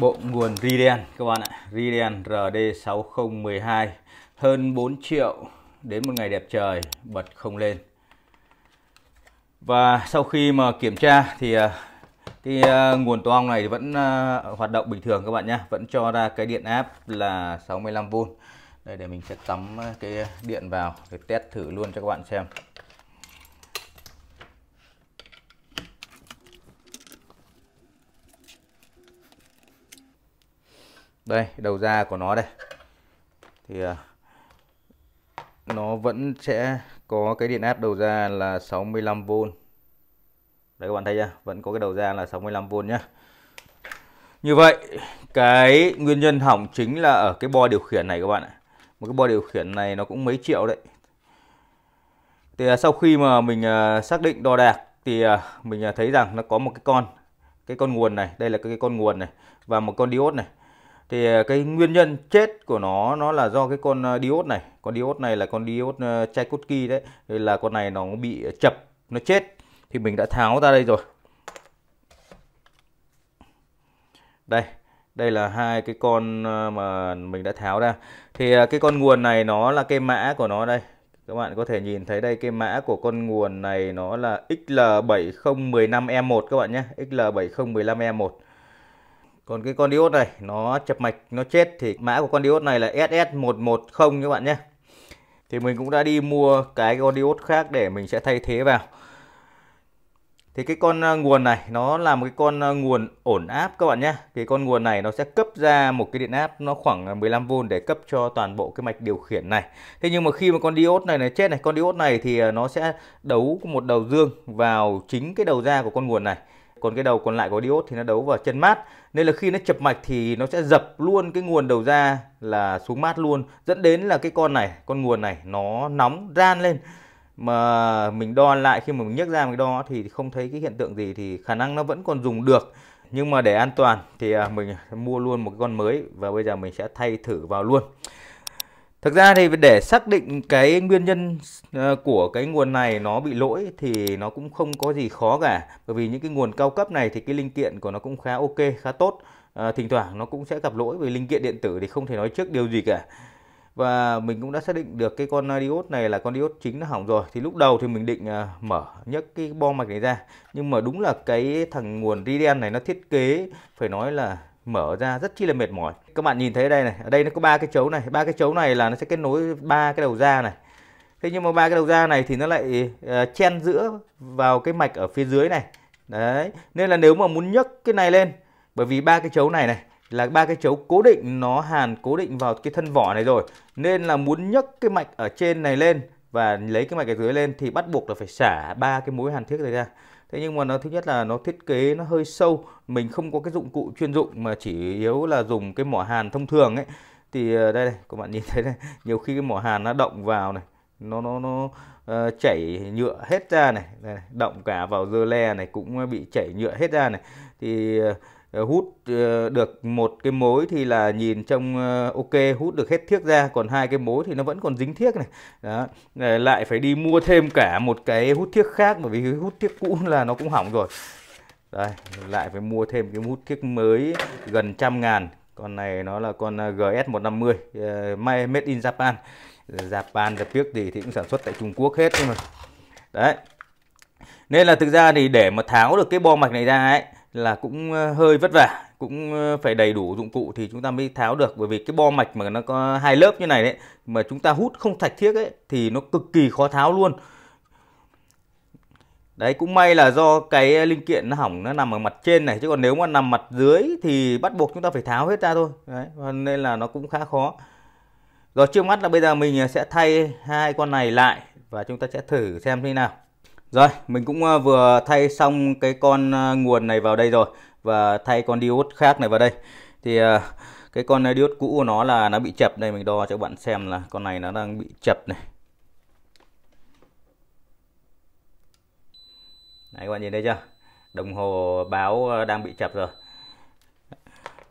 bộ nguồn Riden các bạn ạ Riden RD6012 hơn 4 triệu đến một ngày đẹp trời bật không lên và sau khi mà kiểm tra thì à, cái à, nguồn toang này vẫn à, hoạt động bình thường các bạn nhé vẫn cho ra cái điện áp là 65V đây để mình sẽ tắm cái điện vào để test thử luôn cho các bạn xem đây đầu ra của nó đây thì à, nó vẫn sẽ có cái điện áp đầu ra là 65V đấy các bạn thấy chưa vẫn có cái đầu ra là 65V nhé như vậy cái nguyên nhân hỏng chính là ở cái bo điều khiển này các bạn ạ một cái bo điều khiển này nó cũng mấy triệu đấy thì à, sau khi mà mình à, xác định đo đạc thì mình thấy rằng nó có một cái con cái con nguồn này đây là cái con nguồn này và một con diode này thì ờ, cái nguyên nhân chết của nó nó là do cái con ờ, diode này con diode này là con diode ờ, Tchaikovsky đấy thì là con này nó bị chập nó chết thì mình đã tháo ra đây rồi đây đây là hai cái con mà mình đã tháo ra thì cái con nguồn này nó là cái mã của nó đây các bạn có thể nhìn thấy đây cái mã của con nguồn này nó là XL7015E1 các bạn nhé XL7015E1 còn cái con diode này nó chập mạch nó chết thì mã của con diode này là SS110 các bạn nhé. Thì mình cũng đã đi mua cái con diode khác để mình sẽ thay thế vào. Thì cái con à, nguồn này nó là một cái con à, nguồn ổn áp các bạn nhé. Thì con nguồn này nó sẽ cấp ra một cái điện áp nó khoảng 15V à, để cấp cho toàn bộ cái mạch điều khiển này. Thế nhưng mà khi mà con diode này này chết này, con diode này thì nó sẽ đấu một đầu dương vào chính cái đầu ra của con nguồn này còn cái đầu còn lại của diode thì nó đấu vào chân mát nên là khi nó chập mạch thì nó sẽ dập luôn cái nguồn đầu ra là xuống mát luôn dẫn đến là cái con này con nguồn này nó nóng ran lên mà mình đo lại khi mà mình nhấc ra mình đo thì không thấy cái hiện tượng gì thì khả năng nó vẫn còn dùng được nhưng mà để an toàn thì à, mình mua luôn một cái con mới và bây giờ mình sẽ thay thử vào luôn Thực ra thì để xác định cái nguyên nhân ờ, của cái nguồn này nó bị lỗi thì nó cũng không có gì khó cả bởi vì những cái nguồn cao cấp này thì cái linh kiện của nó cũng khá ok, khá tốt. À, thỉnh thoảng nó cũng sẽ gặp lỗi vì linh kiện điện tử thì không thể nói trước điều gì cả. Và mình cũng đã xác định được cái con diode này là con diode chính nó hỏng rồi. Thì lúc đầu thì mình định ờ, mở nhấc cái bo mạch này ra. Nhưng mà đúng là cái thằng nguồn Riden này nó thiết kế phải nói là mở ra rất chi là mệt mỏi các bạn nhìn thấy đây này ở đây nó có ba cái chấu này ba cái chấu này là nó sẽ kết nối ba cái đầu ra này thế nhưng mà ba cái đầu ra này thì nó lại uh, chen giữa vào cái mạch ở phía dưới này đấy nên là nếu mà muốn nhấc cái này lên bởi vì ba cái chấu này này là ba cái chấu cố định nó hàn cố định vào cái thân vỏ này rồi nên là muốn nhấc cái mạch ở trên này lên và lấy cái mạch ở dưới lên thì bắt buộc là phải xả ba cái mối hàn thiết này ra thế nhưng mà nó thứ nhất là nó thiết kế nó hơi sâu mình không có cái dụng cụ chuyên dụng mà chỉ yếu là dùng cái mỏ hàn thông thường ấy thì ờ, đây này các bạn nhìn thấy đây nhiều khi cái mỏ hàn nó động vào này nó nó nó Ờ, chảy nhựa hết ra này. này động cả vào dơ le này cũng bị chảy nhựa hết ra này thì ờ, hút ờ, được một cái mối thì là nhìn trong ok hút được hết thiếc ra còn hai cái mối thì nó vẫn còn dính thiếc này đó lại phải đi mua thêm cả một cái hút thiếc khác bởi vì hút thiếc cũ là nó cũng hỏng rồi đây lại phải mua thêm cái hút thiếc mới gần trăm ngàn con này nó là con à, GS150 ờ, made in Japan Japan The Peak gì thì cũng sản xuất tại Trung Quốc hết nhưng mà đấy nên là thực ra thì để mà tháo được cái bo mạch này ra ấy là cũng ờ, hơi vất vả cũng ờ, phải đầy đủ dụng cụ thì chúng ta mới tháo được bởi vì cái bo mạch mà nó có hai lớp như này đấy mà chúng ta hút không thạch thiết ấy thì nó cực kỳ khó tháo luôn Đấy cũng may là do cái linh kiện nó hỏng nó nằm ở mặt trên này chứ còn nếu mà nằm mặt dưới thì bắt buộc chúng ta phải tháo hết ra thôi. Đấy, nên là nó cũng khá khó. Rồi trước mắt là bây giờ mình sẽ thay hai con này lại và chúng ta sẽ thử xem thế nào. Rồi, mình cũng ờ, vừa thay xong cái con ờ, nguồn này vào đây rồi và thay con diode khác này vào đây. Thì ờ, cái con diode cũ của nó là nó bị chập đây mình đo cho các bạn xem là con này nó đang bị chập này Đấy, các bạn nhìn thấy chưa đồng hồ báo ờ, đang bị chập rồi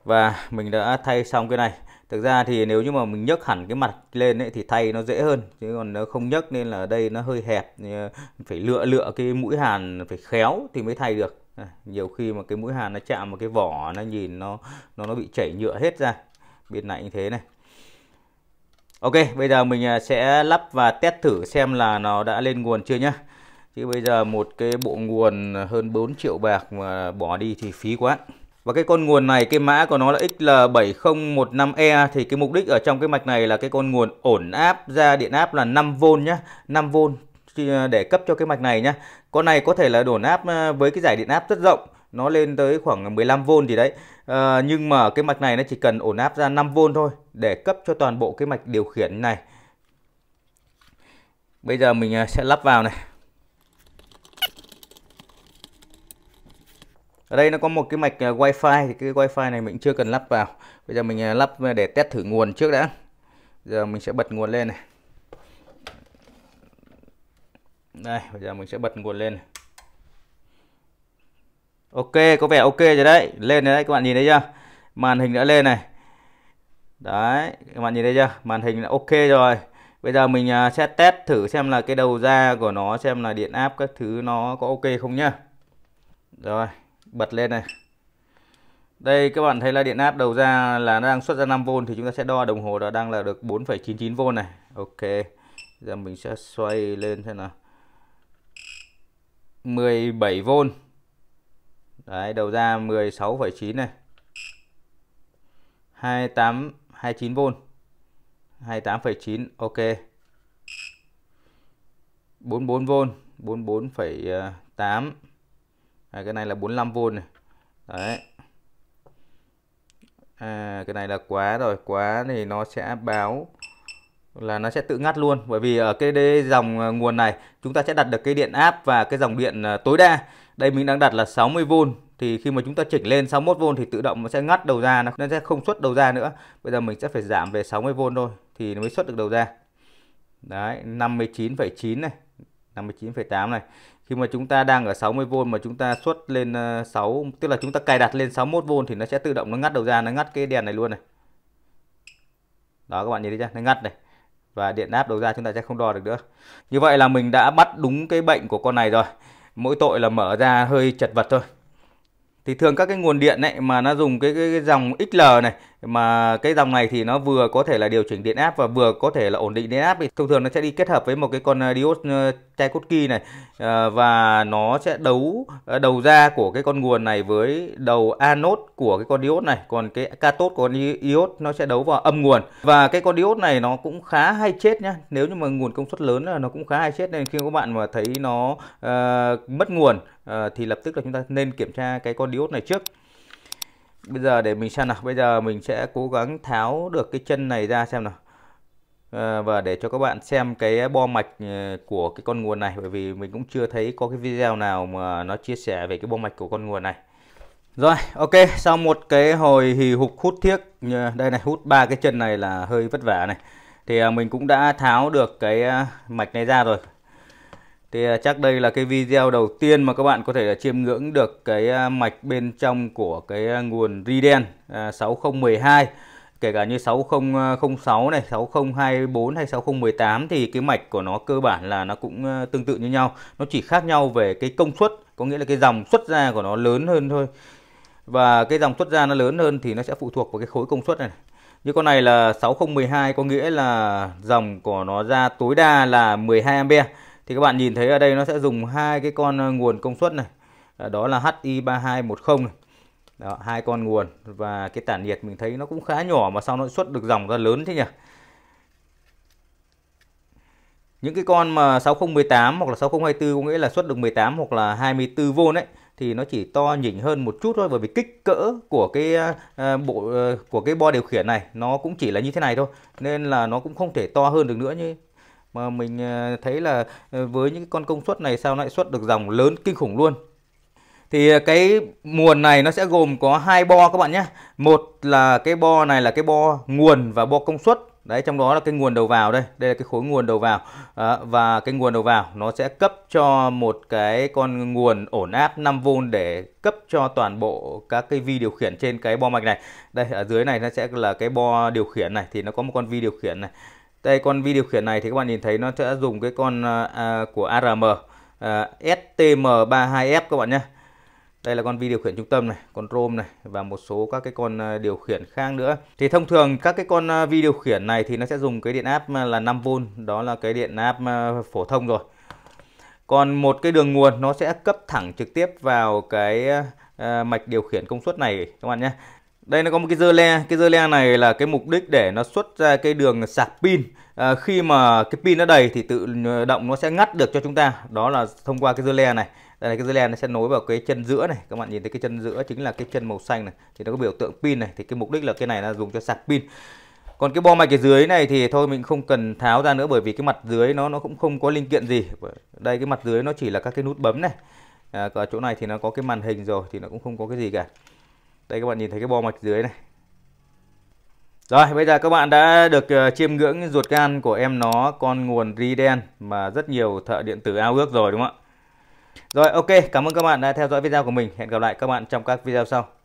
và mình đã thay xong cái này thực ra thì nếu như mà mình nhấc hẳn cái mặt lên ấy, thì thay nó dễ hơn chứ còn nó không nhấc nên là ở đây nó hơi hẹp phải lựa lựa cái mũi hàn phải khéo thì mới thay được à, nhiều khi mà cái mũi hàn nó chạm vào cái vỏ nó nhìn nó nó nó bị chảy nhựa hết ra bên này như thế này ok bây giờ mình à, sẽ lắp và test thử xem là nó đã lên nguồn chưa nhá chứ bây giờ một cái bộ nguồn hơn 4 triệu bạc mà bỏ đi thì phí quá và cái con nguồn này cái mã của nó là XL7015E thì cái mục đích ở trong cái mạch này là cái con nguồn ổn áp ra điện áp là 5V nhá 5V à, để cấp cho cái mạch này nhá con này có thể là đổn áp à, với cái giải điện áp rất rộng nó lên tới khoảng 15V thì đấy à, nhưng mà cái mạch này nó chỉ cần ổn áp ra 5V thôi để cấp cho toàn bộ cái mạch điều khiển này bây giờ mình à, sẽ lắp vào này ở đây nó có một cái mạch à, wifi thì cái wifi này mình chưa cần lắp vào bây giờ mình à, lắp để test thử nguồn trước đã giờ mình sẽ bật nguồn lên này đây bây giờ mình sẽ bật nguồn lên ok có vẻ ok rồi đấy lên rồi đấy các bạn nhìn thấy chưa màn hình đã lên này đấy các bạn nhìn thấy chưa màn hình là ok rồi bây giờ mình à, sẽ test thử xem là cái đầu ra của nó xem là điện áp các thứ nó có ok không nhá rồi bật lên này đây các bạn thấy là điện áp đầu ra là nó đang xuất ra 5V thì chúng ta sẽ đo đồng hồ đó đang là được 4,99V này ok giờ mình sẽ xoay lên xem nào 17V đấy đầu ra 16,9 này 28 29V 28,9 ok 44V 44,8 à, cái này là 45V này đấy à, cái này là quá rồi quá thì nó sẽ báo là nó sẽ tự ngắt luôn bởi vì ở cái dòng à, nguồn này chúng ta sẽ đặt được cái điện áp và cái dòng điện à, tối đa đây mình đang đặt là 60V thì khi mà chúng ta chỉnh lên 61V thì tự động nó sẽ ngắt đầu ra nó sẽ không xuất đầu ra nữa bây giờ mình sẽ phải giảm về 60V thôi thì nó mới xuất được đầu ra đấy 59,9 này 59,8 này khi mà chúng ta đang ở 60V mà chúng ta xuất lên 6 ờ, tức là chúng ta cài đặt lên 61V thì nó sẽ tự động nó ngắt đầu ra nó ngắt cái đèn này luôn này đó các bạn nhìn thấy chưa nó ngắt này và điện áp đầu ra chúng ta sẽ không đo được nữa như vậy là mình đã bắt đúng cái bệnh của con này rồi mỗi tội là mở ra hơi chật vật thôi thì thường các cái nguồn điện này mà nó dùng cái, cái, cái dòng XL này mà cái dòng này thì nó vừa có thể là điều chỉnh điện áp và vừa có thể là ổn định điện áp thì thông thường nó sẽ đi kết hợp với một cái con ờ, diode ờ, Tchaikovsky này ờ, và nó sẽ đấu đầu ra của cái con nguồn này với đầu anode của cái con diode này còn cái cathode của con diode nó sẽ đấu vào âm nguồn và cái con diode này nó cũng khá hay chết nhá nếu như mà nguồn công suất lớn là nó cũng khá hay chết nên khi các bạn mà thấy nó uh, mất nguồn uh, thì lập tức là chúng ta nên kiểm tra cái con diode này trước bây giờ để mình xem nào bây giờ mình sẽ cố gắng tháo được cái chân này ra xem nào ờ, và để cho các bạn xem cái bo mạch ờ, của cái con nguồn này bởi vì mình cũng chưa thấy có cái video nào mà nó chia sẻ về cái bo mạch của con nguồn này rồi ok sau một cái hồi hì hục hút thiếc đây này hút ba cái chân này là hơi vất vả này thì à, mình cũng đã tháo được cái à, mạch này ra rồi thì à, chắc đây là cái video đầu tiên mà các bạn có thể là chiêm ngưỡng được cái à, mạch bên trong của cái à, nguồn Riden 6012 kể cả như 6006 này, 6024 hay 6018 thì cái mạch của nó cơ bản là nó cũng tương tự như nhau. Nó chỉ khác nhau về cái công suất, có nghĩa là cái dòng xuất ra của nó lớn hơn thôi. Và cái dòng xuất ra nó lớn hơn thì nó sẽ phụ thuộc vào cái khối công suất này. Như con này là 6012 có nghĩa là dòng của nó ra tối đa là 12 ampere thì các bạn nhìn thấy ở đây nó sẽ dùng hai cái con ờ, nguồn công suất này ờ, đó là HI3210 này. Đó, hai con nguồn và cái tản nhiệt mình thấy nó cũng khá nhỏ mà sao nó xuất được dòng ra lớn thế nhỉ những cái con mà 6018 hoặc là 6024 có nghĩa là xuất được 18 hoặc là 24V đấy thì nó chỉ to nhỉnh hơn một chút thôi bởi vì kích cỡ của cái uh, bộ uh, của cái bo điều khiển này nó cũng chỉ là như thế này thôi nên là nó cũng không thể to hơn được nữa như mà mình ờ, thấy là ờ, với những con công suất này sao lãi suất được dòng lớn kinh khủng luôn thì ờ, cái nguồn này nó sẽ gồm có hai bo các bạn nhé một là cái bo này là cái bo nguồn và bo công suất đấy trong đó là cái nguồn đầu vào đây đây là cái khối nguồn đầu vào à, và cái nguồn đầu vào nó sẽ cấp cho một cái con nguồn ổn áp 5V để cấp cho toàn bộ các cái vi điều khiển trên cái bo mạch này đây ở dưới này nó sẽ là cái bo điều khiển này thì nó có một con vi điều khiển này đây con vi điều khiển này thì các bạn nhìn thấy nó sẽ dùng cái con à, à của ARM à, STM32F các bạn nhé đây là con vi điều khiển trung tâm này, con ROM này và một số các cái con à, điều khiển khác nữa. Thì thông thường các cái con à, vi điều khiển này thì nó sẽ dùng cái điện áp là 5V, đó là cái điện áp phổ thông rồi. Còn một cái đường nguồn nó sẽ cấp thẳng trực tiếp vào cái mạch điều khiển công suất này các bạn nhé đây nó có một cái dơ le cái dơ le này là cái mục đích để nó xuất ra cái đường sạc pin à, khi mà cái pin nó đầy thì tự ờ, động nó sẽ ngắt được cho chúng ta đó là thông qua cái dơ le này đây là cái dây le nó sẽ nối vào cái chân giữa này các bạn nhìn thấy cái chân giữa chính là cái chân màu xanh này thì nó có biểu tượng pin này thì cái mục đích là cái này là dùng cho sạc pin còn cái bo mạch ở dưới này thì thôi mình không cần tháo ra nữa bởi vì cái mặt dưới nó nó cũng không có linh kiện gì đây cái mặt dưới nó chỉ là các cái nút bấm này à, ở chỗ này thì nó có cái màn hình rồi thì nó cũng không có cái gì cả đây các bạn nhìn thấy cái bo mạch dưới này rồi bây giờ các bạn đã được uh, chiêm ngưỡng ruột gan của em nó con nguồn ri đen mà rất nhiều thợ điện tử ao ước rồi đúng không ạ rồi ok cảm ơn các bạn đã theo dõi video của mình hẹn gặp lại các bạn trong các video sau